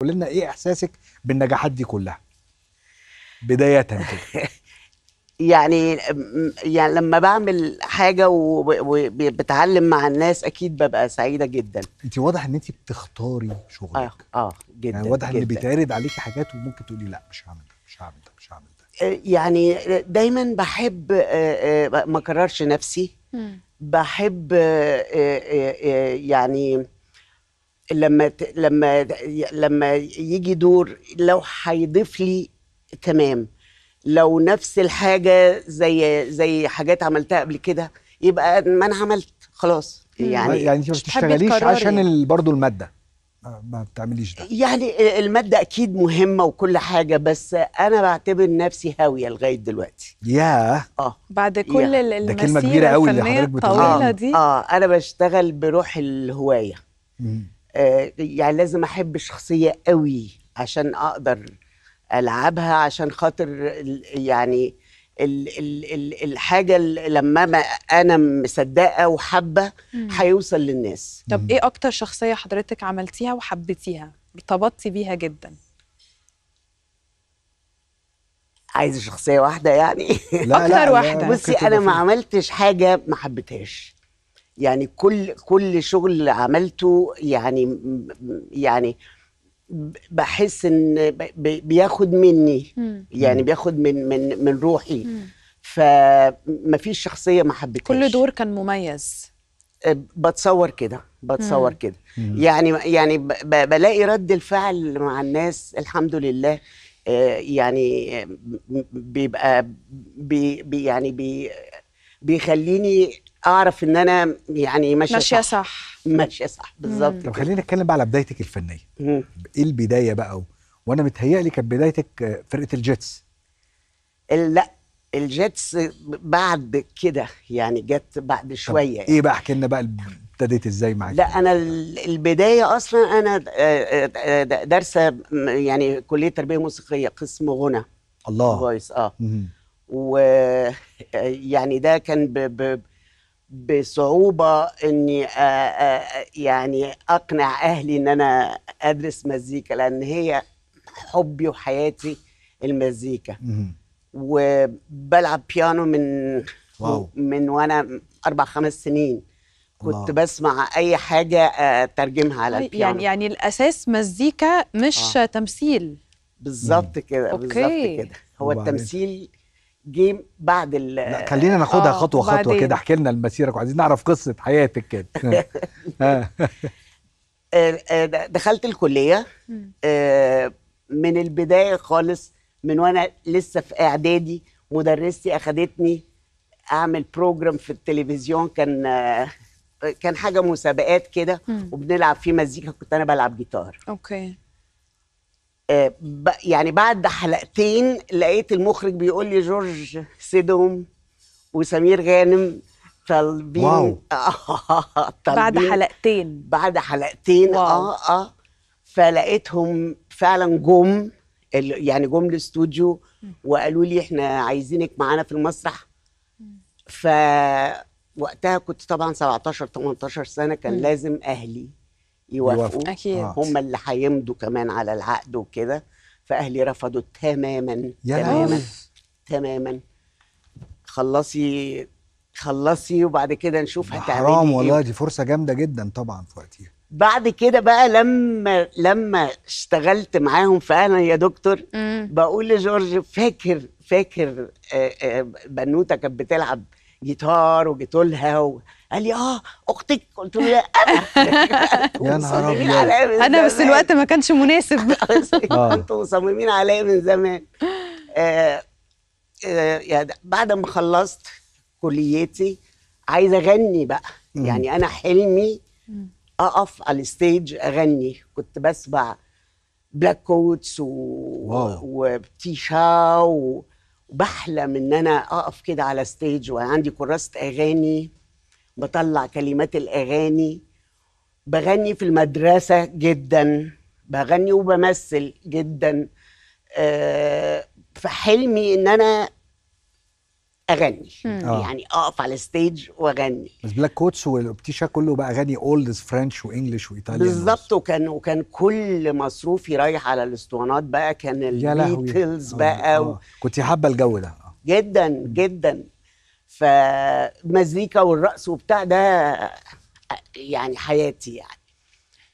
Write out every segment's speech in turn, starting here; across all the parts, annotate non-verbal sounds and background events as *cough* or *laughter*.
قول لنا ايه احساسك بالنجاحات دي كلها بدايه كده *laughs* يعني يعني لما بعمل حاجه وبتعلم مع الناس اكيد ببقى سعيده جدا انت واضح ان انت بتختاري شغلك اه اه جدا يعني واضح جداً. ان بيتعرض عليكي حاجات وممكن تقولي لا مش هعمل ده مش هعمل ده مش هعمل ده آه، يعني دايما بحب آه، آه، ما اكررش نفسي بحب يعني لما لما لما يجي دور لو هيضيف لي تمام لو نفس الحاجه زي زي حاجات عملتها قبل كده يبقى ما انا عملت خلاص يعني يعني انت ما بتشتغليش عشان برضه الماده ما بتعمليش ده يعني المادة أكيد مهمة وكل حاجة بس أنا بعتبر نفسي هاوية لغاية دلوقتي يا اه بعد كل yeah. ده كلمة كبيرة قوي اللي حضرتك بتقولها آه. دي اه أنا بشتغل بروح الهواية مم. آه، يعني لازم احب شخصيه قوي عشان اقدر العبها عشان خاطر يعني الـ الـ الـ الحاجه لما ما انا مصدقه وحابه هيوصل للناس طب ايه اكتر شخصيه حضرتك عملتيها وحبيتيها ارتبطتي بيها جدا عايزه شخصيه واحده يعني *laughs* لا اكتر لا واحده لا بصي انا ما عملتش حاجه ما حبيتهاش يعني كل كل شغل عملته يعني يعني بحس ان بياخد مني يعني بياخد من من من روحي فما فيش شخصيه ما حبيتهاش كل دور كان مميز أه، بتصور كده بتصور كده يعني يعني بلاقي رد الفعل مع الناس الحمد لله أه، يعني بيبقى بي يعني بي بيخليني اعرف ان انا يعني ماشيه ماشيه صح, صح. ماشيه صح بالظبط طب خلينا نتكلم بقى على بدايتك الفنيه مم. ايه البدايه بقى و... وانا متهيألي كانت بدايتك آه، فرقه الجيتس لا الجيتس بعد كده يعني جت بعد شويه إيه يعني. ايه بقى احكي لنا بقى ابتديت ازاي معاك لا انا البدايه اصلا انا آه، آه، دارسه يعني كليه تربيه موسيقيه قسم غنى الله فويس اه ويعني ده كان ب... ب... بصعوبه اني آه، آه، آه، يعني اقنع اهلي ان انا ادرس مزيكا لان هي حبي وحياتي المزيكا وبلعب بيانو من واو. من وانا اربع خمس سنين كنت الله. بسمع اي حاجه ترجمها على طيب، البيانو يعني يعني الاساس مزيكا مش آه. تمثيل بالظبط كده بالظبط كده هو التمثيل جيم بعد ال لا خلينا ناخدها آه خطوه خطوه كده احكي لنا المسيرك وعايزين نعرف قصه حياتك كده *laughs* آه. آه، آه، دخلت الكليه من البدايه خالص من وانا لسه في اعدادي مدرستي اخذتني اعمل بروجرام في التلفزيون كان كان حاجه مسابقات كده وبنلعب فيه مزيكا كنت انا بلعب جيتار اوكي يعني بعد حلقتين لقيت المخرج بيقول لي جورج سيدهم وسمير غانم طالبين واو *laughs* بعد حلقتين بعد حلقتين واو. اه اه فلقيتهم فعلا جم يعني جم الاستوديو وقالوا لي احنا عايزينك معانا في المسرح فوقتها كنت طبعا 17 18 سنه كان م. لازم اهلي يوافقوا أكيد. هم آه. اللي هيمضوا كمان على العقد وكده فأهلي رفضوا تماما يا تماما تماما خلصي خلصي وبعد كده نشوف هتعملي حرام إيه. والله دي فرصه جامده جدا طبعا في وقتها بعد كده بقى لما لما اشتغلت معاهم فعلا يا دكتور بقول لجورج فاكر فاكر آه، آه، بنوته كانت بتلعب جيتار وجيت لها و... قال لي اه اختك قلت له لا انا *laughs* يا نهار *laughs* ابيض انا بس الوقت ما كانش مناسب *laughs* انتوا آه. مصممين عليا من زمان آه، آه، بعد ما خلصت كليتي عايزه اغني بقى يعني انا حلمي اقف على الستيج اغني كنت بسمع بلاك كوتس و... وبتيشا و... بحلم ان انا اقف كده على ستيج وعندي كراسه اغاني بطلع كلمات الاغاني بغني في المدرسه جدا بغني وبمثل جدا آه، في حلمي ان انا اغني مم. آه. يعني اقف على الستيج واغني بس بلاك كوتس والاوبتيشا كله بقى اغاني اولد فرنش وانجلش وايطاليان بالظبط وكان وكان كل مصروفي رايح على الاسطوانات بقى كان البيتلز آه، بقى آه. و... آه. كنت حابه الجو ده آه. جدا جدا فمزيكا والرقص وبتاع ده يعني حياتي يعني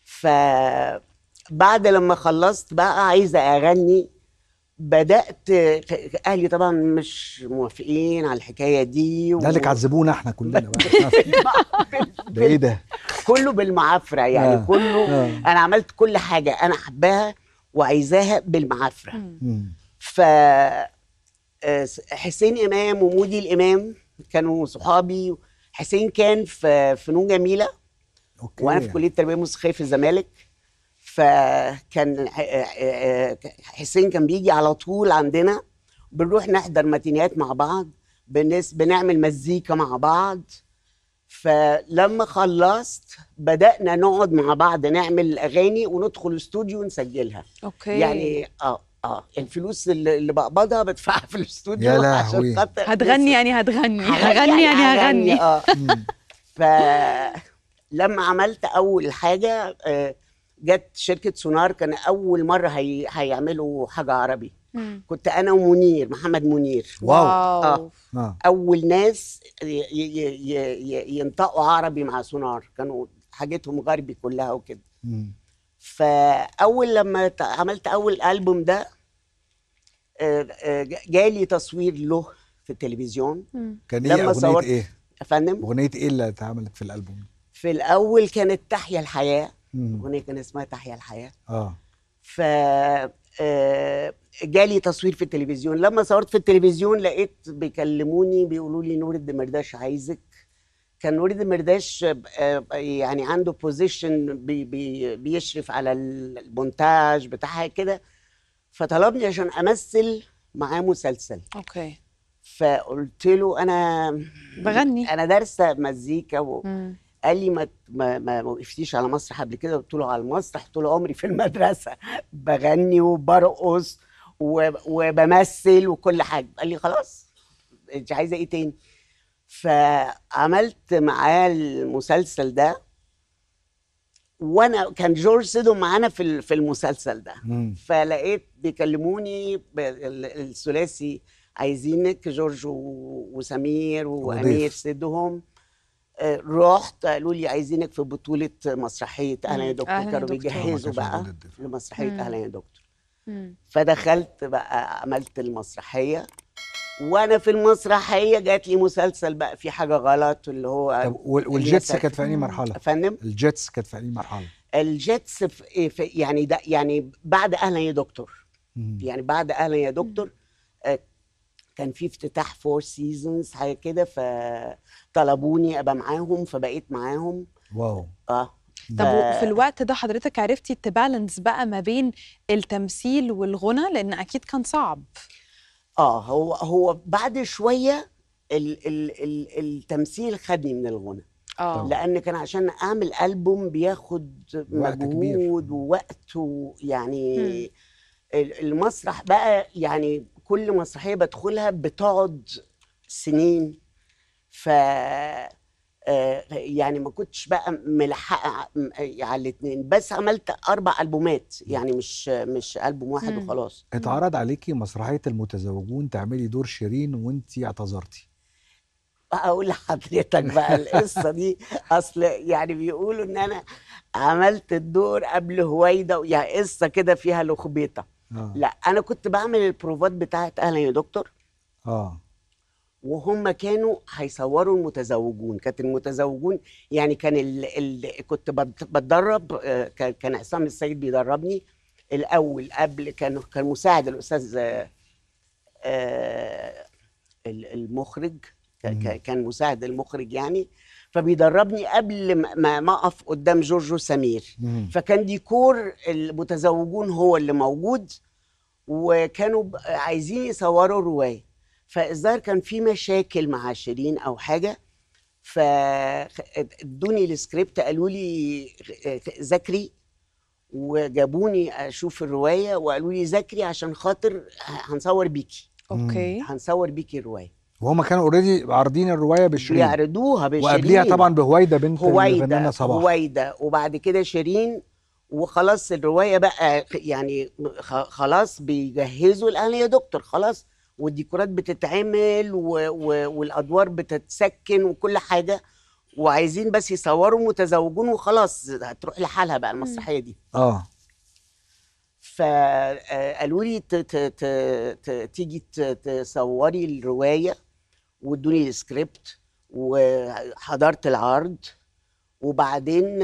فبعد لما خلصت بقى عايزه اغني بدات اهلي طبعا مش موافقين على الحكايه دي و... ده عذبونا احنا كلنا بقى *laughs* *laughs* ده ايه ده كله بالمعافره يعني آه. كله آه. انا عملت كل حاجه انا حباها وعايزاها بالمعافره ف آه، حسين امام ومودي الامام كانوا صحابي حسين كان في فنون جميله أوكي. وانا في كليه التربيه الموسيقيه في الزمالك فكان آه، آه، حسين كان بيجي على طول عندنا بنروح نحضر ماتينيات مع بعض بنعمل مزيكا مع بعض فلما خلصت بدأنا نقعد مع بعض نعمل أغاني وندخل استوديو ونسجلها أوكي. يعني آه اه الفلوس اللي بقبضها بدفعها في الاستوديو يا لهوي يعني هتغني يعني هتغني هغني يعني هغني اه فلما عملت اول حاجه آه جت شركه سونار كان اول مره هي... هيعملوا حاجه عربي مم. كنت انا ومنير محمد منير واو آه. آه. اول ناس ي... ي... ي... ينطقوا عربي مع سونار كانوا حاجتهم غربي كلها وكده فاول لما عملت اول البوم ده آه، آه، جالي تصوير له في التلفزيون مم. كان ايه لما صورت ايه؟ فندم اغنيه ايه اللي اتعملت في الالبوم في الاول كانت تحيا الحياه اغنيه كان اسمها تحيا الحياه اه ف آه، جالي تصوير في التلفزيون لما صورت في التلفزيون لقيت بيكلموني بيقولوا لي نور الدمرداش عايزك كان نور الدمرداش آه، يعني عنده بوزيشن بي بي بيشرف على المونتاج بتاعها كده فطلبني عشان امثل معاه مسلسل اوكي فقلت له انا بغني انا دارسه مزيكا و... مم. قال لي ما ما ما وقفتيش على مسرح قبل كده قلت له على المسرح طول عمري في المدرسه *laughs* بغني وبرقص وبمثل وكل حاجه قال لي خلاص انت عايزه ايه تاني فعملت معاه المسلسل ده وانا كان جورج سيدو معانا في في المسلسل ده مم. فلقيت بيكلموني الثلاثي عايزينك جورج وسمير وامير سيدهم رحت قالوا لي عايزينك في بطوله مسرحيه اهلا يا دكتور كانوا بيجهزوا بقى لمسرحيه اهلا يا دكتور فدخلت بقى عملت المسرحيه وانا في المسرحيه جات لي مسلسل بقى في حاجه غلط اللي هو طب والجيتس كانت في انهي مرحله؟ فنم الجيتس كانت في انهي مرحله؟ الجيتس في يعني ده يعني بعد اهلا يا دكتور مم. يعني بعد اهلا يا دكتور مم. كان في افتتاح فور سيزونز حاجه كده فطلبوني ابقى معاهم فبقيت معاهم واو اه طب وفي الوقت ده حضرتك عرفتي تبالانس بقى ما بين التمثيل والغنى لان اكيد كان صعب اه هو هو بعد شويه ال ال ال التمثيل خدني من الغنى اه لان كان عشان اعمل البوم بياخد مجهود ووقت ويعني المسرح بقى يعني كل مسرحيه بدخلها بتقعد سنين ف آه، يعني ما كنتش بقى ملحقه على الاثنين بس عملت اربع البومات يعني مش مش البوم واحد مم. وخلاص اتعرض عليكي مسرحيه المتزوجون تعملي دور شيرين وانت اعتذرتي اقول لحضرتك بقى القصه دي اصل يعني بيقولوا ان انا عملت الدور قبل هويده يعني قصه كده فيها لخبيطه آه. لا انا كنت بعمل البروفات بتاعت اهلا يا دكتور اه وهم كانوا هيصوروا المتزوجون كانت المتزوجون يعني كان ال... ال... كنت بتدرب آه، كان عصام السيد بيدربني الاول قبل كان كان مساعد الاستاذ آه، المخرج كان مساعد المخرج يعني فبيدربني قبل ما اقف قدام جورج وسمير فكان ديكور المتزوجون هو اللي موجود وكانوا عايزين يصوروا روايه فالظاهر كان في مشاكل مع شيرين او حاجه فادوني السكريبت قالوا لي ذاكري وجابوني اشوف الروايه وقالوا لي ذاكري عشان خاطر هنصور بيكي اوكي هنصور بيكي الروايه وهما كانوا اوريدي عارضين الروايه بشيرين بيعرضوها بشيرين وقبليها طبعا بهويده بنت الفنانه صباح هويده وبعد كده شيرين وخلاص الروايه بقى يعني خلاص بيجهزوا الان يا دكتور خلاص والديكورات بتتعمل و و والادوار بتتسكن وكل حاجه وعايزين بس يصوروا متزوجون وخلاص هتروح لحالها بقى المسرحيه دي اه فقالوا آه، لي تيجي تصوري الروايه وادوني السكريبت وحضرت العرض وبعدين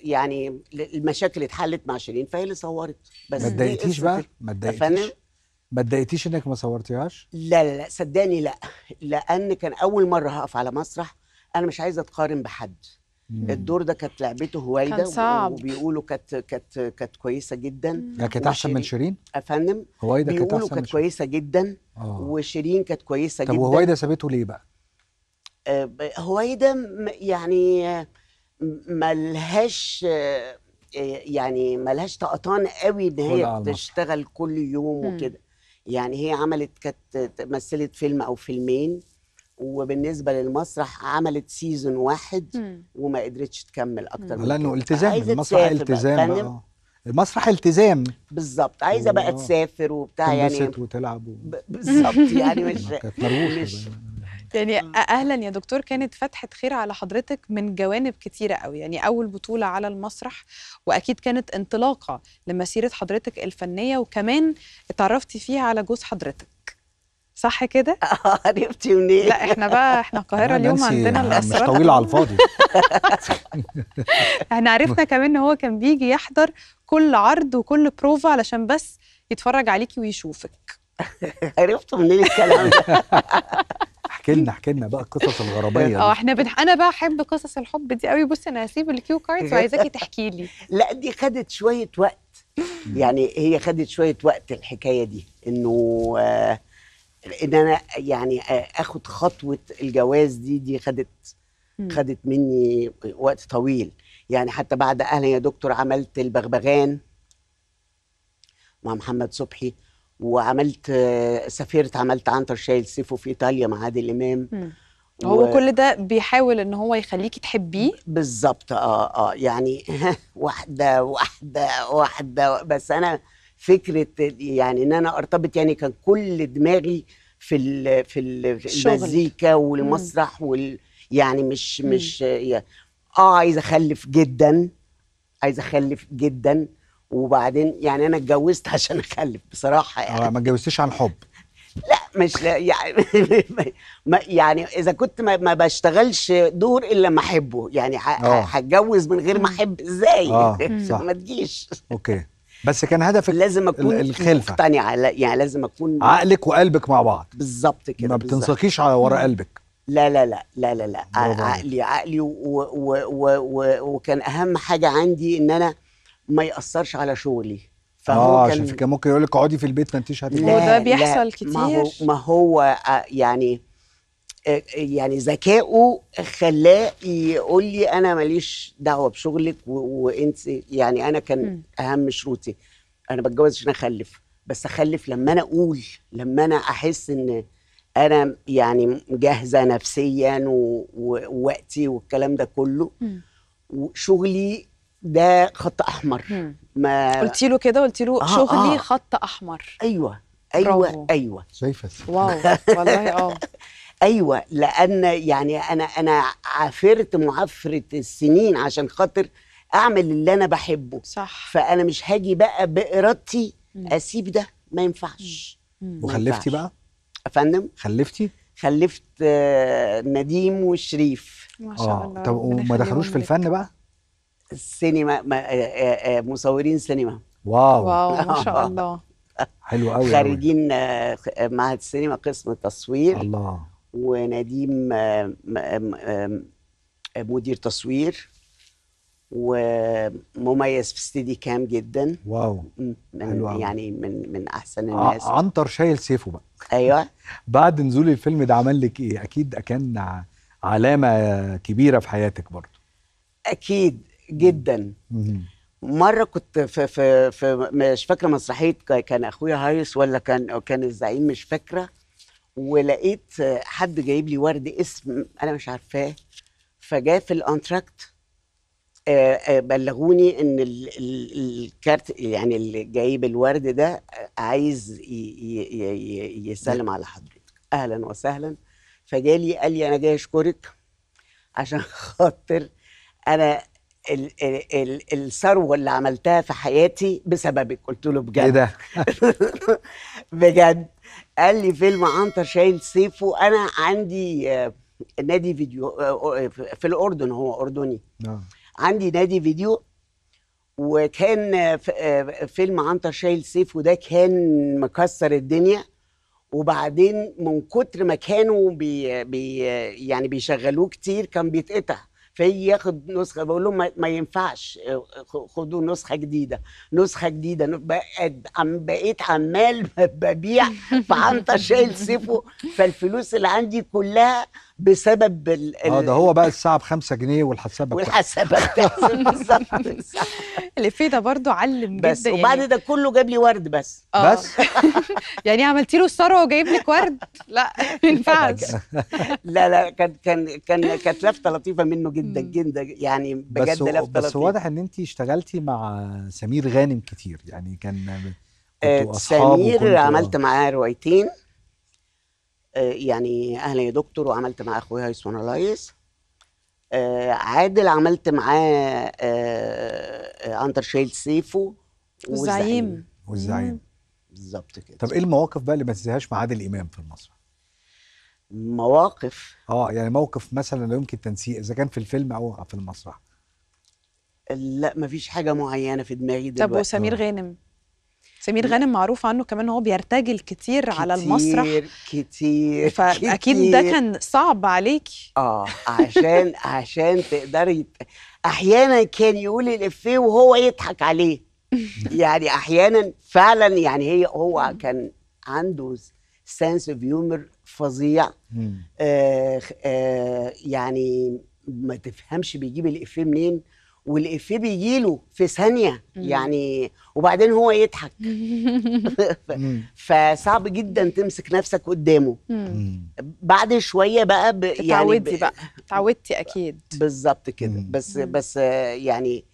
يعني المشاكل اتحلت مع شيرين فهي اللي صورت بس ما اتضايقتيش بقى ما اتضايقتيش ما اتضايقتيش انك ما صورتيهاش لا لا لا صدقني لا لان كان اول مره هقف على مسرح انا مش عايزه اتقارن بحد الدور ده كانت لعبته هويده كان صعب وبيقولوا كانت كانت كانت كويسه جدا كانت احسن من شيرين افندم هويده كانت بيقولوا كانت كويسه جدا أوه. وشيرين كانت كويسه طب جدا طب وهويده سابته ليه بقى؟ آه هويده يعني،, آه، آه، آه، يعني ملهاش يعني ملهاش طقطان قوي ان هي تشتغل كل يوم وكده يعني هي عملت كانت مثلت فيلم او فيلمين وبالنسبه للمسرح عملت سيزون واحد وما قدرتش تكمل اكتر من لانه التزام المسرح التزام آه. المسرح التزام بالظبط عايزه بقى تسافر وبتاع يعني وتلعب و... بالظبط يعني مش *laughs* مش يعني اهلا يا دكتور كانت فتحه خير على حضرتك من جوانب كتيره قوي يعني اول بطوله على المسرح واكيد كانت انطلاقه لمسيره حضرتك الفنيه وكمان اتعرفتي فيها على جوز حضرتك صح كده؟ اه *laughs* عرفتي منين؟ لا احنا بقى احنا *laughs* القاهره اليوم عندنا الاسرار مش طويله على الفاضي *laughs* احنا عرفنا كمان ان هو كان بيجي يحضر كل عرض وكل بروفا علشان بس يتفرج عليكي ويشوفك عرفتوا منين الكلام ده؟ احكي لنا احكي لنا بقى القصص الغربيه اه احنا بنح... انا بقى احب قصص الحب دي قوي بصي انا هسيب الكيو كاردز وعايزاكي تحكي لي لا دي خدت شويه وقت يعني هي خدت شويه وقت الحكايه دي انه آه ان انا يعني اخد خطوه الجواز دي دي خدت خدت مني وقت طويل يعني حتى بعد اهلا يا دكتور عملت البغبغان مع محمد صبحي وعملت سافرت عملت عنتر شايل سيفه في ايطاليا مع عادل امام هو و... كل ده بيحاول ان هو يخليكي تحبيه بالظبط اه اه يعني *laughs* واحده واحده واحده بس انا فكره يعني ان انا ارتبط يعني كان كل دماغي في الـ في المزيكا والمسرح وال يعني مش مم. مش يعني اه عايز اخلف جدا عايز اخلف جدا وبعدين يعني انا اتجوزت *laughs* عشان اخلف بصراحه يعني آه، ما اتجوزتيش عن حب لا مش لا يعني *laughs* يعني اذا كنت ما, ما بشتغلش دور الا ما احبه يعني آه. هتجوز من غير ما احب ازاي آه *laughs* صح. ما تجيش اوكي بس كان هدفك لازم اكون الخلفة. مقتنعه يعني لازم اكون عقلك وقلبك مع بعض بالظبط كده ما بتنسقيش على ورا قلبك لا لا لا لا لا لا عقلي عقلي و و و و وكان اهم حاجه عندي ان انا ما ياثرش على شغلي فهو اه كان عشان كان ممكن يقول لك اقعدي في البيت ما انتيش هتنامي وده بيحصل لا كتير ما هو, ما آه، هو يعني يعني ذكائه خلاه يقول لي انا ماليش دعوه بشغلك وانت يعني انا كان اهم شروطي انا بتجوز عشان اخلف بس اخلف لما انا اقول لما انا احس ان انا يعني جاهزه نفسيا ووقتي والكلام ده كله وشغلي ده خط احمر ما قلت له كده قلت له آه شغلي آه. خط احمر ايوه ايوه برافو. ايوه شايفه واو والله اه *laughs* ايوه لان يعني انا انا عافرت معافره السنين عشان خاطر اعمل اللي انا بحبه صح فانا مش هاجي بقى بارادتي اسيب ده ما ينفعش وخلفتي بقى افندم خلفتي خلفت آه، نديم وشريف ما آه، شاء الله طب وما دخلوش في الفن بقى السينما آه، مصورين سينما واو واو ما شاء *laughs* الله حلو قوي خريجين معهد السينما قسم التصوير الله ونديم آه، مدير تصوير ومميز في ستيدي كام جدا واو من يعني من من احسن الناس عنتر شايل سيفه بقى ايوه *laughs* بعد نزول الفيلم ده عمل لك ايه اكيد كان علامه كبيره في حياتك برضه اكيد جدا مره كنت في في في مش فاكره مسرحيه كان اخويا هايس ولا كان كان الزعيم مش فاكره ولقيت حد جايب لي ورد اسم انا مش عارفاه فجاء في الانتراكت آه، آه، بلغوني ان الكارت يعني اللي جايب الورد ده عايز يسلم على حضرتك اهلا وسهلا فجالي قال لي انا جاي اشكرك عشان *laughs* خاطر انا ال ال ال الثروه اللي عملتها في حياتي بسببك قلت له بجد ايه ده *laughs* بجد قال لي فيلم عنتر شايل سيفه انا عندي آه، نادي فيديو آه، آه، في الاردن هو اردني نعم عندي نادي فيديو وكان فيلم عنتر شايل سيفه ده كان مكسر الدنيا وبعدين من كتر ما كانوا بي بي يعني بيشغلوه كتير كان بيتقطع فياخد نسخه بقول لهم ما ينفعش آه، خدوا نسخه جديده نسخه جديده بقيت عمال *laughs* ببيع فعنطه شايل سيفه فالفلوس اللي عندي كلها بسبب ال اه ده هو بقى الساعه ب 5 جنيه والحسابه والحسابه *laughs* بالظبط اللي فيه ده برضه علم جدا بس وبعد يعني. ده كله جاب لي ورد بس آه. بس *laughs* يعني عملتي له الثروه وجايب لك ورد لا ما ينفعش *laughs* لا لا كان كان كان كانت لفته لطيفه منه جدا جدا يعني بجد لفته لطيفه بس واضح ان انت اشتغلتي مع سمير غانم كتير يعني كان آه، سمير عملت معاه روايتين آه، يعني اهلا يا دكتور وعملت مع اخويا هيثم رلايس آه، عادل عملت معاه آه، انتر شيل سيفو والزعيم والزعيم بالظبط كده طب ايه المواقف بقى اللي ما تنساهاش مع عادل امام في المسرح؟ مواقف اه يعني موقف مثلا لا يمكن تنسيه اذا كان في الفيلم او في المسرح لا مفيش حاجه معينه في دماغي دلوقتي طب وسمير غانم سمير غانم معروف عنه كمان هو بيرتجل كتير, كتير على المسرح كتير كتير فاكيد ده كان صعب عليكي اه عشان عشان تقدري احيانا كان يقول الافيه وهو يضحك عليه *laughs* يعني احيانا فعلا يعني هي هو كان عنده سنس اوف هيومر فظيع آه آه يعني ما تفهمش بيجيب الافيه منين والإفيه بيجيله في ثانية يعني وبعدين هو يضحك *laughs* فصعب جدا تمسك نفسك قدامه بعد شوية بقى ب... يعني تعودتي بقى تعودتي أكيد بالظبط كده بس بس يعني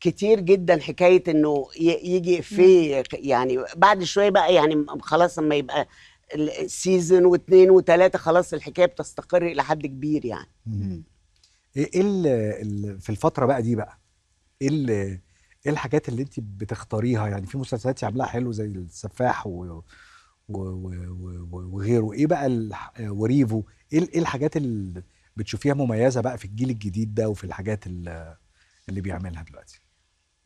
كتير جدا حكاية إنه يجي إفيه يعني بعد شوية بقى يعني خلاص أما يبقى السيزون واثنين وثلاثة خلاص الحكاية بتستقر إلى حد كبير يعني ايه ال في الفتره بقى دي بقى ايه ايه الحاجات اللي انت بتختاريها يعني في مسلسلات عاملاها حلو زي السفاح و وغيره ايه بقى وريفو ايه, إيه الحاجات اللي بتشوفيها مميزه بقى في الجيل الجديد ده وفي الحاجات اللي, اللي بيعملها دلوقتي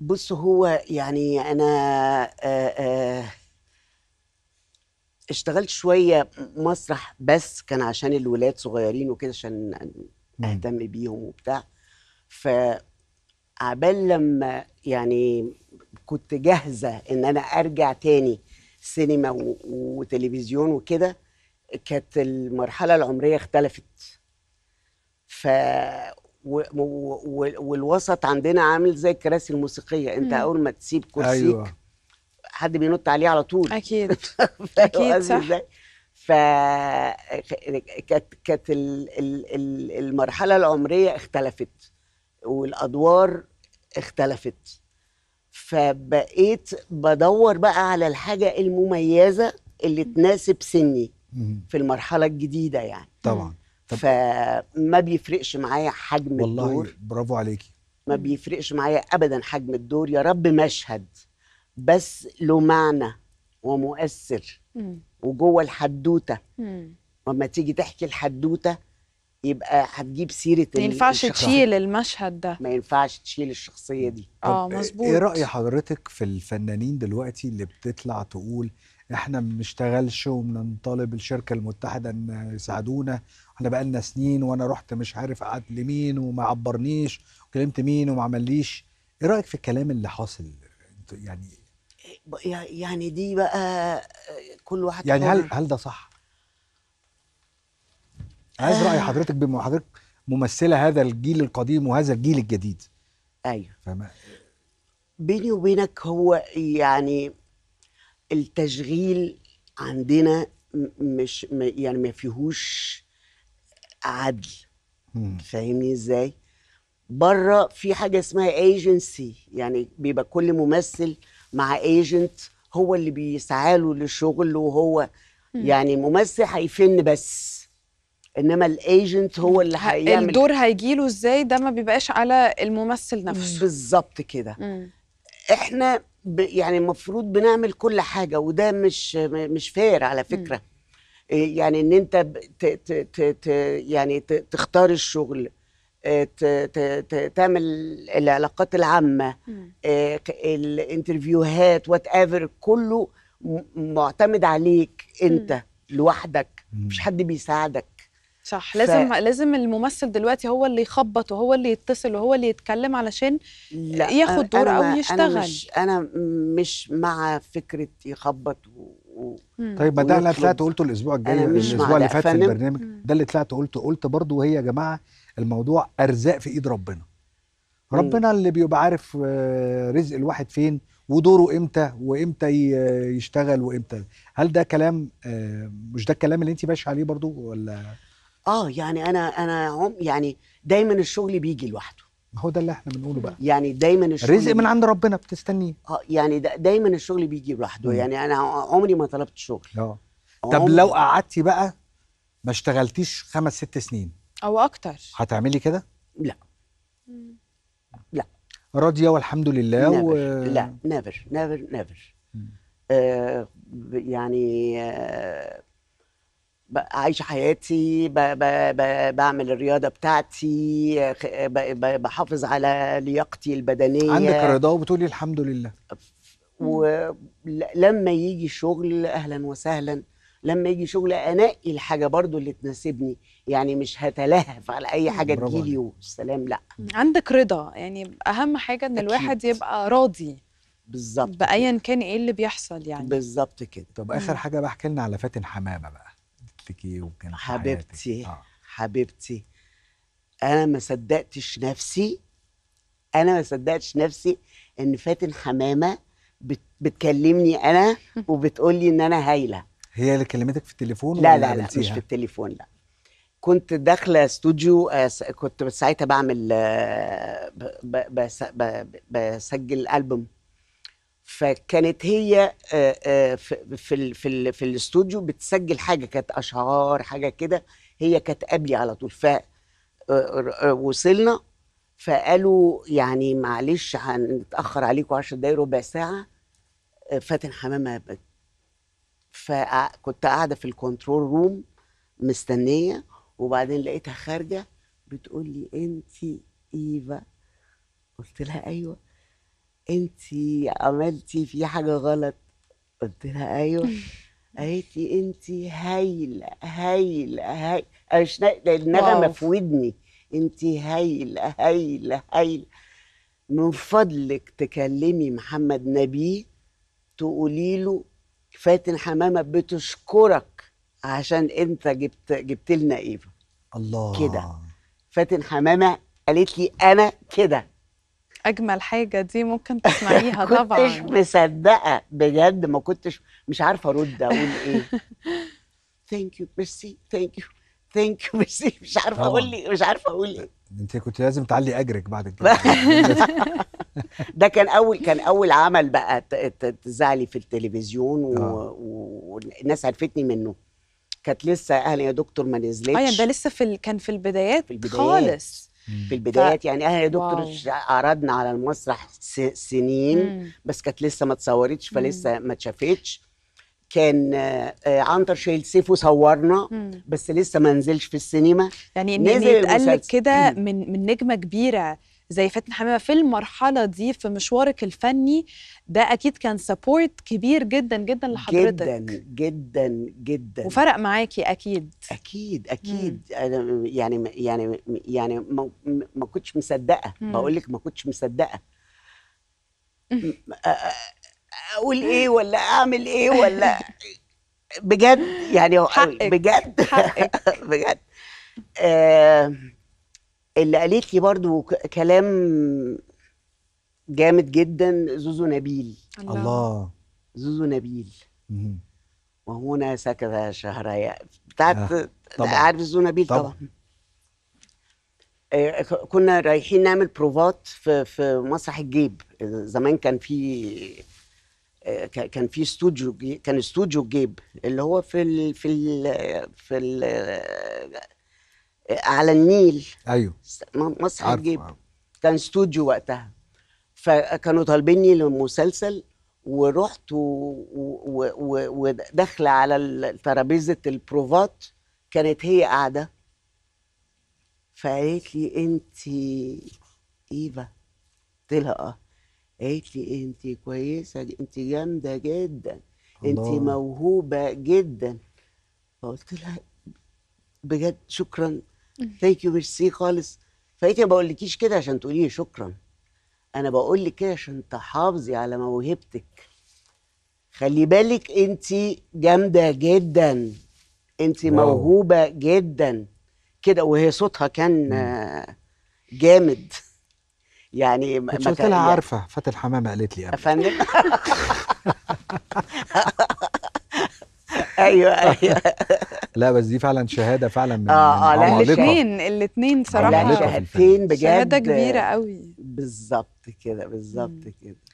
بص هو يعني انا اشتغلت شويه مسرح بس كان عشان الولاد صغيرين وكده عشان اهتم بيهم وبتاع ف عبال لما يعني كنت جاهزه ان انا ارجع تاني سينما وتلفزيون وكده كانت المرحله العمريه اختلفت ف و... و... والوسط عندنا عامل زي الكراسي الموسيقيه انت اول ما تسيب كرسيك أيوة. حد بينط عليه على طول اكيد *laughs* اكيد صح ف كانت المرحله العمريه اختلفت والادوار اختلفت فبقيت بدور بقى على الحاجه المميزه اللي تناسب سني في المرحله الجديده يعني طبعا طب. فما بيفرقش معايا حجم والله الدور برافو عليكي ما بيفرقش معايا ابدا حجم الدور يا رب مشهد بس له معنى ومؤثر وجوه الحدوته لما تيجي تحكي الحدوته يبقى هتجيب سيره ما ينفعش تشيل المشهد ده ما ينفعش تشيل الشخصيه دي اه مظبوط ايه راي حضرتك في الفنانين دلوقتي اللي بتطلع تقول احنا ما بنشتغلش وبنطالب الشركه المتحده ان يساعدونا احنا بقى لنا سنين وانا رحت مش عارف قعدت لمين وما عبرنيش وكلمت مين وما عمليش ايه رايك في الكلام اللي حاصل يعني يعني دي بقى كل واحد يعني هل هل ده صح؟ عايز راي آه. حضرتك بما حضرتك ممثله هذا الجيل القديم وهذا الجيل الجديد ايوه فما بيني وبينك هو يعني التشغيل عندنا مش يعني ما فيهوش عدل فاهمني ازاي بره في حاجه اسمها ايجنسي يعني بيبقى كل ممثل مع ايجنت هو اللي بيسعى له للشغل وهو مم. يعني ممثل هيفن بس انما الايجنت هو اللي هيعمل الدور هيجي له ازاي ده ما بيبقاش على الممثل نفسه بالظبط كده احنا ب يعني المفروض بنعمل كل حاجه وده مش مش فير على فكره مم. إيه يعني ان انت ت ت ت ت يعني تختار الشغل آه، تعمل العلاقات العامه آه، الانترفيوهات وات ايفر كله معتمد عليك انت لوحدك مش حد بيساعدك صح ف... لازم لازم الممثل دلوقتي هو اللي يخبط وهو اللي يتصل وهو اللي يتكلم علشان لا ياخد دور أنا او يشتغل انا مش انا مش مع فكره يخبط و... و... طيب ما ده اللي طلعت قلته الاسبوع الجاي الاسبوع اللي فات في البرنامج ده اللي طلعت قلته قلت برضو وهي يا جماعه الموضوع ارزاق في ايد ربنا ربنا اللي بيبقى عارف آه، رزق الواحد فين ودوره امتى وامتى يشتغل وامتى هل ده كلام آه، مش ده الكلام اللي انت ماشي عليه برضو ولا اه يعني انا انا عم يعني دايما الشغل بيجي لوحده ما هو ده اللي احنا بنقوله بقى يعني دايما الشغل رزق من عند ربنا بتستنيه اه يعني دا دايما الشغل بيجي لوحده يعني انا عمري ما طلبت شغل اه طب لو قعدتي بقى ما اشتغلتيش خمس ست سنين او اكتر هتعملي كده لا لا راضيه والحمد لله نابر. و... لا نافر نافر نافر يعني آه عايشه حياتي بـ بـ بـ بعمل الرياضه بتاعتي بحافظ على لياقتي البدنيه عندك رضا وبتقولي الحمد لله ولما يجي شغل اهلا وسهلا لما يجي شغل انقي الحاجه برضو اللي تناسبني يعني مش هتلهف على اي حاجه تجيلي والسلام لا عندك رضا يعني اهم حاجه ان أكيد. الواحد يبقى راضي بالظبط بايا كان ايه اللي بيحصل يعني بالظبط كده طب اخر حاجه بقى احكي لنا على فاتن حمامه بقى ايه وكان حبيبتي آه. حبيبتي انا ما صدقتش نفسي انا ما صدقتش نفسي ان فاتن حمامه بتكلمني انا *laughs* وبتقول لي ان انا هايله هي اللي كلمتك في التليفون لا لا لا مش في التليفون لا كنت داخله استوديو آه، كنت ساعتها بعمل آه، بسجل البوم فكانت هي آه، في في الـ في الاستوديو بتسجل حاجه كانت اشعار حاجه كده هي كانت قبلي على طول ف وصلنا فقالوا يعني معلش هنتاخر عليكم 10 دقايق ربع ساعه فاتن حمامه فكنت قاعده في الكنترول روم مستنيه وبعدين لقيتها خارجه بتقول لي انت ايفا قلت لها ايوه انت عملتي في حاجه غلط قلت لها ايوه *laughs* قالت لي انت هايله هايله هايله مش النغمه في ودني انت هايله هايله هايله من فضلك تكلمي محمد نبيه تقولي له فاتن حمامه بتشكرك عشان انت جبت جبت لنا ايفا الله كده فاتن حمامه قالت لي انا كده اجمل حاجه دي ممكن *laughs* تسمعيها طبعا كنتش مصدقه بجد ما كنتش مش عارفه ارد اقول ايه ثانك يو ميرسي ثانك يو ثانك يو ميرسي مش عارفه اقول لي مش عارفه اقول ايه انت كنت لازم تعلي اجرك بعد *laughs* كده ده كان اول كان اول عمل بقى تزعلي في التلفزيون آه. والناس عرفتني منه كانت لسه اهلا يا دكتور ما نزلتش اه يعني ده لسه في ال... كان في البدايات, في البدايات خالص في البدايات ف... يعني اهلا يا دكتور عرضنا على المسرح س... سنين مم. بس كانت لسه ما اتصورتش فلسه ما اتشافتش كان آه، آه، عنتر شايل سيف وصورنا بس لسه ما نزلش في السينما يعني ان يتقال كده من من نجمه كبيره زي فاتن حمامه في المرحله دي في مشوارك الفني ده اكيد كان سبورت كبير جدا جدا لحضرتك جدا جدا جدا وفرق معاكي اكيد اكيد اكيد انا يعني يعني يعني ما, ما كنتش مصدقه بقول لك ما كنتش مصدقه اقول ايه ولا اعمل ايه *laughs* ولا بجد يعني بجد *laughs* بجد آه اللي قالت لي برضو كلام جامد جدا زوزو نبيل الله زوزو نبيل وهنا سكت شهريا بتاعت آه. عارف زوزو نبيل طبعا, طبعا. آه، كنا رايحين نعمل بروفات في في مسرح الجيب زمان كان في كان في استوديو كان استوديو جيب اللي هو في الـ في الـ في الـ على النيل ايوه مسرح جيب كان استوديو وقتها فكانوا طالبيني لمسلسل ورحت وداخله على ترابيزه البروفات كانت هي قاعده فقالت لي انت ايفا قلت لها اه قالت لي إيه، انت كويسه انت جامده جدا انت موهوبه جدا فقلت لها بجد شكرا ثانك يو ميرسي خالص فقلت ما بقولكيش كده عشان تقولي شكرا انا بقول لك كده عشان تحافظي على موهبتك خلي بالك انت جامده جدا انت موهوبه جدا كده وهي صوتها كان جامد يعني كنت قلت لها عارفه فاتن حمامه قالت لي يا فندم *laughs* ايوه ايوه لا بس دي فعلا شهاده فعلا من اه اه الاثنين الاثنين صراحه شهادتين بجد شهاده كبيره قوي بالظبط كده بالظبط كده